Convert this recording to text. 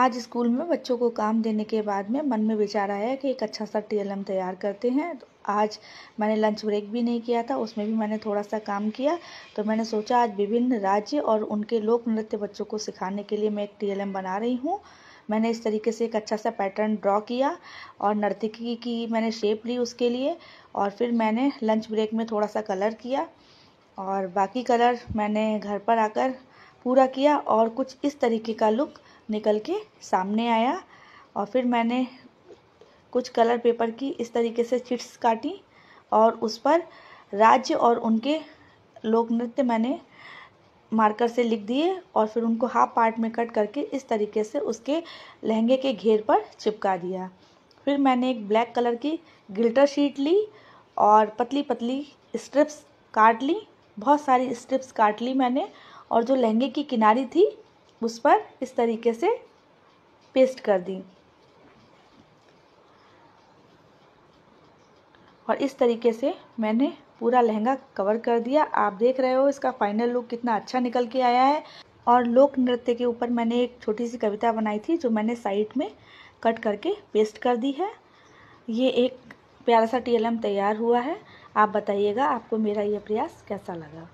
आज स्कूल में बच्चों को काम देने के बाद में मन में विचार आया कि एक अच्छा सा टी तैयार करते हैं तो आज मैंने लंच ब्रेक भी नहीं किया था उसमें भी मैंने थोड़ा सा काम किया तो मैंने सोचा आज विभिन्न राज्य और उनके लोक नृत्य बच्चों को सिखाने के लिए मैं एक टी बना रही हूँ मैंने इस तरीके से एक अच्छा सा पैटर्न ड्रॉ किया और नर्तिकी की मैंने शेप ली उसके लिए और फिर मैंने लंच ब्रेक में थोड़ा सा कलर किया और बाकी कलर मैंने घर पर आकर पूरा किया और कुछ इस तरीके का लुक निकल के सामने आया और फिर मैंने कुछ कलर पेपर की इस तरीके से चिट्स काटी और उस पर राज्य और उनके लोक नृत्य मैंने मार्कर से लिख दिए और फिर उनको हाफ पार्ट में कट करके इस तरीके से उसके लहंगे के घेर पर चिपका दिया फिर मैंने एक ब्लैक कलर की गिल्टर शीट ली और पतली पतली स्ट्रिप्स काट ली बहुत सारी स्ट्रिप्स काट ली मैंने और जो लहंगे की किनारी थी उस पर इस तरीके से पेस्ट कर दी और इस तरीके से मैंने पूरा लहंगा कवर कर दिया आप देख रहे हो इसका फाइनल लुक कितना अच्छा निकल के आया है और लोक नृत्य के ऊपर मैंने एक छोटी सी कविता बनाई थी जो मैंने साइड में कट करके पेस्ट कर दी है ये एक प्यारा सा टीएलएम तैयार हुआ है आप बताइएगा आपको मेरा ये प्रयास कैसा लगा